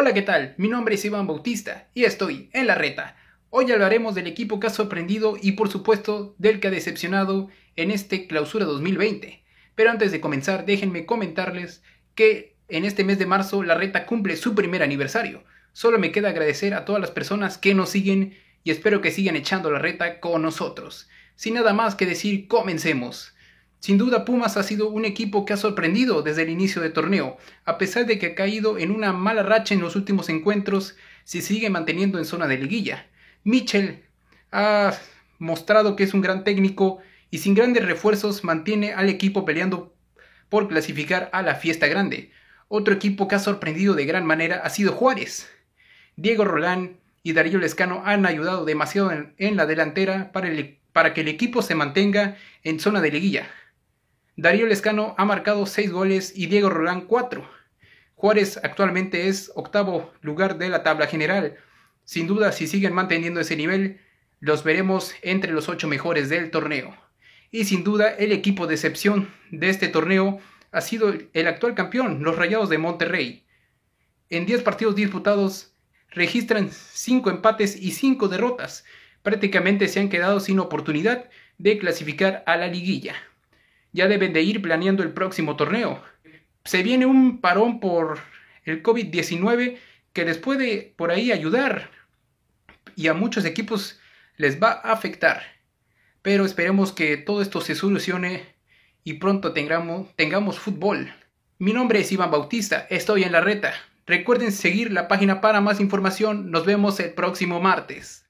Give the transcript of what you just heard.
Hola, ¿qué tal? Mi nombre es Iván Bautista y estoy en la reta. Hoy hablaremos del equipo que ha sorprendido y por supuesto del que ha decepcionado en este clausura 2020. Pero antes de comenzar, déjenme comentarles que en este mes de marzo la reta cumple su primer aniversario. Solo me queda agradecer a todas las personas que nos siguen y espero que sigan echando la reta con nosotros. Sin nada más que decir, comencemos. Sin duda Pumas ha sido un equipo que ha sorprendido desde el inicio del torneo, a pesar de que ha caído en una mala racha en los últimos encuentros, se sigue manteniendo en zona de liguilla. Mitchell ha mostrado que es un gran técnico y sin grandes refuerzos mantiene al equipo peleando por clasificar a la fiesta grande. Otro equipo que ha sorprendido de gran manera ha sido Juárez. Diego Rolán y Darío Lescano han ayudado demasiado en, la delantera para que el equipo se mantenga en zona de liguilla. Darío Lescano ha marcado 6 goles y Diego Rolán 4. Juárez actualmente es octavo lugar de la tabla general. Sin duda, si siguen manteniendo ese nivel, los veremos entre los 8 mejores del torneo. Y sin duda, el equipo de excepción de este torneo ha sido el actual campeón, los Rayados de Monterrey. En 10 partidos disputados, registran 5 empates y 5 derrotas. Prácticamente se han quedado sin oportunidad de clasificar a la liguilla ya deben de ir planeando el próximo torneo. Se viene un parón por el COVID-19 que les puede por ahí ayudar y a muchos equipos les va a afectar. Pero esperemos que todo esto se solucione y pronto tengamos, tengamos fútbol. Mi nombre es Iván Bautista, estoy en la reta. Recuerden seguir la página para más información. Nos vemos el próximo martes.